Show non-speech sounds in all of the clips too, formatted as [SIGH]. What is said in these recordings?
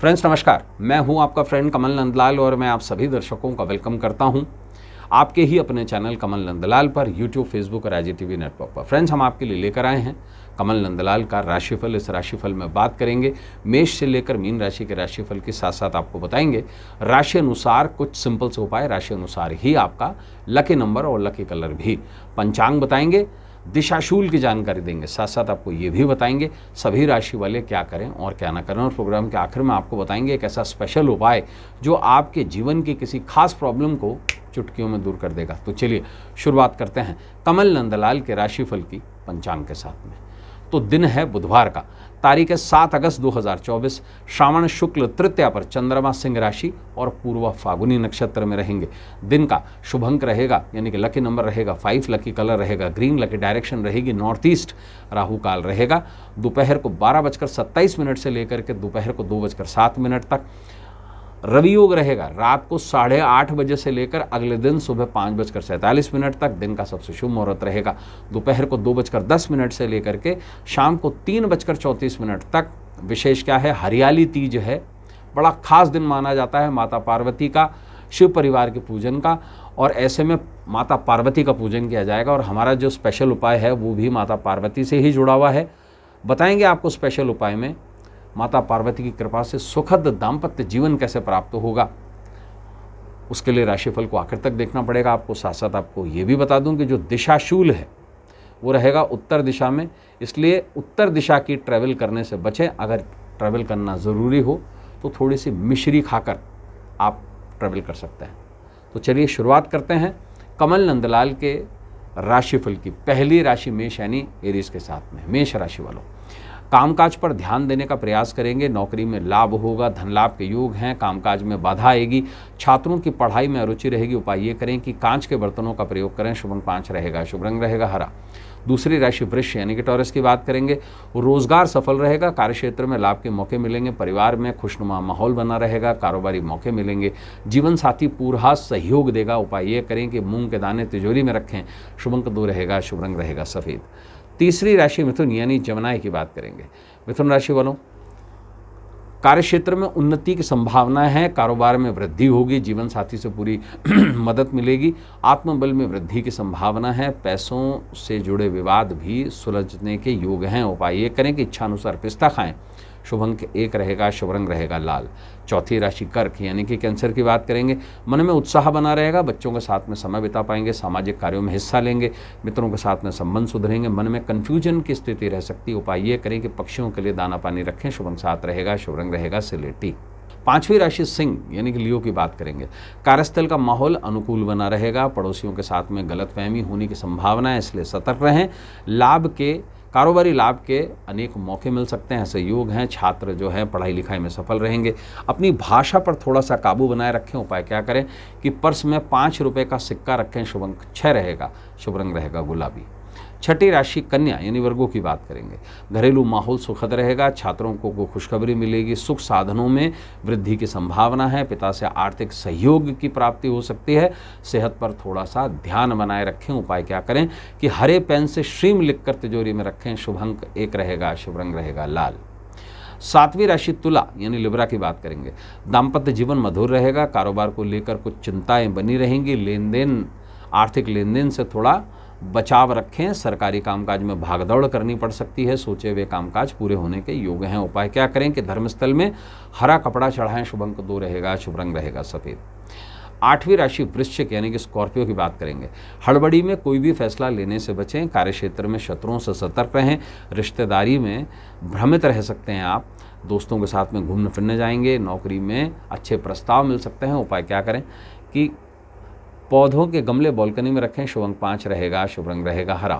friends नमस्कार मैं हूं आपका फ्रेंड कमल नंदलाल और मैं आप सभी दर्शकों का वेलकम करता हूं आपके ही अपने चैनल कमल नंदलाल पर यूट्यूब फेसबुक और आई टीवी नेटवर्क पर फ्रेंड्स हम आपके लिए लेकर आए हैं कमल नंदलाल का राशिफल इस राशिफल में बात करेंगे मेष से लेकर मीन राशि के राशिफल के साथ साथ आपको बताएंगे राशि अनुसार कुछ सिंपल से उपाय राशि अनुसार ही आपका लकी नंबर और लकी कलर भी पंचांग बताएंगे दिशाशूल की जानकारी देंगे साथ साथ आपको ये भी बताएंगे सभी राशि वाले क्या करें और क्या ना करें और प्रोग्राम के आखिर में आपको बताएंगे एक ऐसा स्पेशल उपाय जो आपके जीवन की किसी खास प्रॉब्लम को चुटकियों में दूर कर देगा तो चलिए शुरुआत करते हैं कमल नंदलाल के राशिफल की पंचांग के साथ में तो दिन है बुधवार का तारीख है सात अगस्त 2024 श्रावण शुक्ल तृतीया पर चंद्रमा सिंह राशि और पूर्व फागुनी नक्षत्र में रहेंगे दिन का शुभ अंक रहेगा यानी कि लकी नंबर रहेगा फाइव लकी कलर रहेगा ग्रीन लकी डायरेक्शन रहेगी नॉर्थ ईस्ट राहु काल रहेगा दोपहर को बारह बजकर सत्ताईस मिनट से लेकर के दोपहर को दो बजकर सात मिनट तक रवि योग रहेगा रात को साढ़े आठ बजे से लेकर अगले दिन सुबह पाँच बजकर सैंतालीस मिनट तक दिन का सबसे शुभ मुहूर्त रहेगा दोपहर को दो बजकर दस मिनट से लेकर के शाम को तीन बजकर चौंतीस मिनट तक विशेष क्या है हरियाली तीज है बड़ा खास दिन माना जाता है माता पार्वती का शिव परिवार के पूजन का और ऐसे में माता पार्वती का पूजन किया जाएगा और हमारा जो स्पेशल उपाय है वो भी माता पार्वती से ही जुड़ा हुआ है बताएंगे आपको स्पेशल उपाय में माता पार्वती की कृपा से सुखद दाम्पत्य जीवन कैसे प्राप्त होगा उसके लिए राशिफल को आखिर तक देखना पड़ेगा आपको साथ साथ आपको ये भी बता दूं कि जो दिशाशूल है वो रहेगा उत्तर दिशा में इसलिए उत्तर दिशा की ट्रैवल करने से बचें अगर ट्रैवल करना ज़रूरी हो तो थोड़ी सी मिश्री खाकर आप ट्रैवल कर सकते हैं तो चलिए शुरुआत करते हैं कमल नंदलाल के राशिफल की पहली राशि मेष यानी एरीज के साथ में मेष राशि वालों कामकाज पर ध्यान देने का प्रयास करेंगे नौकरी में लाभ होगा धन लाभ के योग हैं कामकाज में बाधा आएगी छात्रों की पढ़ाई में अरुचि रहेगी उपाय ये करें कि कांच के बर्तनों का प्रयोग करें शुभ अंक रहेगा शुभ रंग रहेगा हरा दूसरी राशि वृक्ष यानी कि टॉरस की बात करेंगे रोजगार सफल रहेगा कार्यक्षेत्र में लाभ के मौके मिलेंगे परिवार में खुशनुमा माहौल बना रहेगा कारोबारी मौके मिलेंगे जीवन साथी पूरा सहयोग देगा उपाय ये करें कि मूंग के दाने तिजोरी में रखें शुभ अंक दो रहेगा शुभ रंग रहेगा सफ़ेद तीसरी राशि मिथुन यानी जमनाय की बात करेंगे मिथुन राशि वालों कार्य क्षेत्र में उन्नति की संभावना है कारोबार में वृद्धि होगी जीवन साथी से पूरी [CLEARS THROAT] मदद मिलेगी आत्मबल में वृद्धि की संभावना है पैसों से जुड़े विवाद भी सुलझने के योग हैं उपाय ये करें कि इच्छानुसार पिस्ता खाएं शुभ अंक एक रहेगा शुभ रंग रहेगा लाल चौथी राशि कर्क यानी कि कैंसर की बात करेंगे मन में उत्साह बना रहेगा बच्चों के साथ में समय बिता पाएंगे सामाजिक कार्यों में हिस्सा लेंगे मित्रों के साथ में संबंध सुधरेंगे मन में कन्फ्यूजन की स्थिति रह सकती उपाय ये करें कि पक्षियों के लिए दाना पानी रखें शुभ अंक साथ रहेगा शुभ रंग रहेगा सिलेटी पांचवी राशि सिंह यानी कि लियो की बात करेंगे कार्यस्थल का माहौल अनुकूल बना रहेगा पड़ोसियों के साथ में गलतफहमी होने की संभावना है इसलिए सतर्क रहें लाभ के कारोबारी लाभ के अनेक मौके मिल सकते हैं सहयोग हैं छात्र जो हैं पढ़ाई लिखाई में सफल रहेंगे अपनी भाषा पर थोड़ा सा काबू बनाए रखें उपाय क्या करें कि पर्स में पाँच रुपये का सिक्का रखें शुभ छः रहेगा शुभ रंग रहेगा गुलाबी छठी राशि कन्या यानी वर्गों की बात करेंगे घरेलू माहौल सुखद रहेगा छात्रों को, को खुशखबरी मिलेगी सुख साधनों में वृद्धि की संभावना है पिता से आर्थिक सहयोग की प्राप्ति हो सकती है सेहत पर थोड़ा सा ध्यान बनाए रखें उपाय क्या करें कि हरे पेन से श्रीम लिखकर तिजोरी में रखें शुभ अंक एक रहेगा शुभ रंग रहेगा लाल सातवीं राशि तुला यानी लिब्रा की बात करेंगे दाम्पत्य जीवन मधुर रहेगा कारोबार को लेकर कुछ चिंताएं बनी रहेंगी लेन देन आर्थिक लेन देन से थोड़ा बचाव रखें सरकारी कामकाज में भागदौड़ करनी पड़ सकती है सोचे हुए कामकाज पूरे होने के योग हैं उपाय क्या करें कि धर्मस्थल में हरा कपड़ा चढ़ाएं शुभ अंक दो रहेगा शुभ रंग रहेगा सफ़ेद आठवीं राशि वृश्चिक यानी कि स्कॉर्पियो की बात करेंगे हड़बड़ी में कोई भी फैसला लेने से बचें कार्यक्षेत्र में शत्रुओं से सतर्क रहें रिश्तेदारी में भ्रमित रह सकते हैं आप दोस्तों के साथ में घूमने फिरने जाएंगे नौकरी में अच्छे प्रस्ताव मिल सकते हैं उपाय क्या करें कि पौधों के गमले बॉल्कनी में रखें शुभ अंक पाँच रहेगा शुभ रंग रहेगा हरा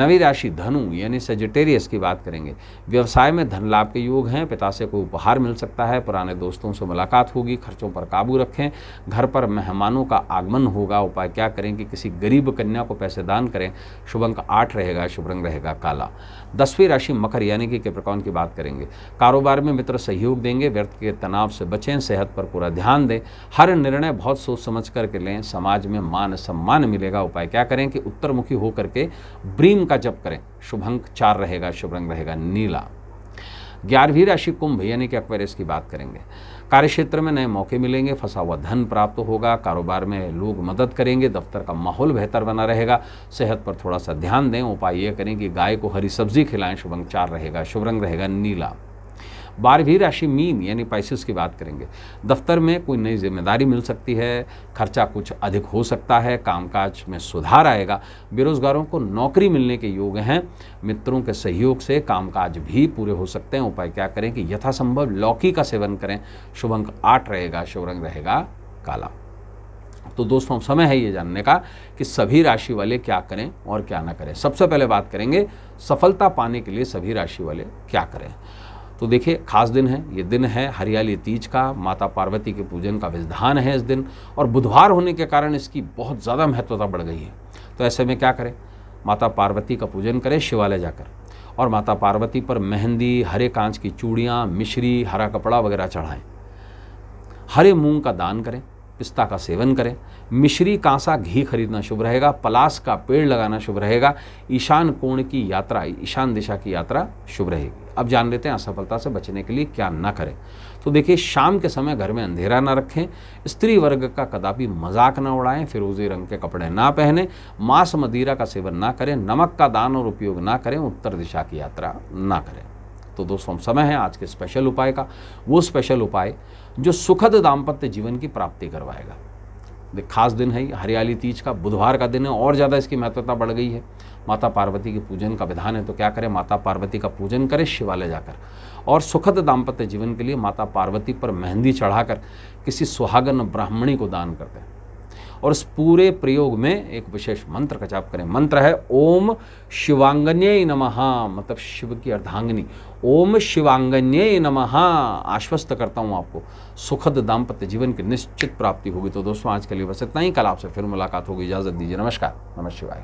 नवी राशि धनु यानी सेजिटेरियस की बात करेंगे व्यवसाय में धन लाभ के योग हैं पिता से कोई उपहार मिल सकता है पुराने दोस्तों से मुलाकात होगी खर्चों पर काबू रखें घर पर मेहमानों का आगमन होगा उपाय क्या करें कि किसी गरीब कन्या को पैसे दान करें शुभ अंक आठ रहेगा शुभ रंग रहेगा काला दसवीं राशि मकर यानी कि कैप्रिकॉन की बात करेंगे कारोबार में मित्र सहयोग देंगे व्यर्थ के तनाव से बचें सेहत पर पूरा ध्यान दें हर निर्णय बहुत सोच समझ करके लें समाज में मान सम्मान मिलेगा उपाय क्या करें कि उत्तरमुखी होकर के ब्रीम ह्रीम का जप करें शुभ अंक चार रहेगा शुभ रंग रहेगा नीला ग्यारहवीं राशि कुंभ यानी कि एक्वेरियस की बात करेंगे कार्य क्षेत्र में नए मौके मिलेंगे फंसा हुआ धन प्राप्त होगा कारोबार में लोग मदद करेंगे दफ्तर का माहौल बेहतर बना रहेगा सेहत पर थोड़ा सा ध्यान दें उपाय ये करें कि गाय को हरी सब्जी खिलाएं शुभ अंक चार रहेगा शुभ रंग रहेगा नीला बारहवीं राशि मीन यानी पाइसिस की बात करेंगे दफ्तर में कोई नई जिम्मेदारी मिल सकती है खर्चा कुछ अधिक हो सकता है कामकाज में सुधार आएगा बेरोजगारों को नौकरी मिलने के योग हैं मित्रों के सहयोग से कामकाज भी पूरे हो सकते हैं उपाय क्या करें कि यथासंभव लौकी का सेवन करें शुभ अंक आठ रहेगा शुभ रंग रहेगा काला तो दोस्तों समय है ये जानने का कि सभी राशि वाले क्या करें और क्या ना करें सबसे पहले बात करेंगे सफलता पाने के लिए सभी राशि वाले क्या करें तो देखिए खास दिन है ये दिन है हरियाली तीज का माता पार्वती के पूजन का विधान है इस दिन और बुधवार होने के कारण इसकी बहुत ज़्यादा महत्वता बढ़ गई है तो ऐसे में क्या करें माता पार्वती का पूजन करें शिवालय जाकर और माता पार्वती पर मेहंदी हरे कांच की चूड़ियाँ मिश्री हरा कपड़ा वगैरह चढ़ाएं हरे मूंग का दान करें पिस्ता का सेवन करें मिश्री कांसा घी खरीदना शुभ रहेगा पलास का पेड़ लगाना शुभ रहेगा ईशान कोण की यात्रा ईशान दिशा की यात्रा शुभ रहेगी अब जान लेते हैं असफलता से बचने के लिए क्या ना करें तो देखिए शाम के समय घर में अंधेरा ना रखें स्त्री वर्ग का कदापि मजाक ना उड़ाएं फिरोजी रंग के कपड़े ना पहने मांस मदिरा का सेवन ना करें नमक का दान और उपयोग ना करें उत्तर दिशा की यात्रा ना करें तो दोस्तों समय है आज के स्पेशल उपाय का वो स्पेशल उपाय जो सुखद दाम्पत्य जीवन की प्राप्ति करवाएगा खास दिन है हरियाली तीज का बुधवार का दिन है और ज़्यादा इसकी महत्वता बढ़ गई है माता पार्वती के पूजन का विधान है तो क्या करें माता पार्वती का पूजन करें शिवालय जाकर और सुखद दाम्पत्य जीवन के लिए माता पार्वती पर मेहंदी चढ़ाकर किसी सुहागन ब्राह्मणी को दान करते हैं और इस पूरे प्रयोग में एक विशेष मंत्र का जाप करें मंत्र है ओम शिवांगन्य नमः मतलब शिव की अर्धांगनी ओम शिवांगन्य नमः आश्वस्त करता हूँ आपको सुखद दाम्पत्य जीवन की निश्चित प्राप्ति होगी तो दोस्तों आज के लिए बस इतना ही कल आपसे फिर मुलाकात होगी इजाज़त दीजिए नमस्कार नमस्कार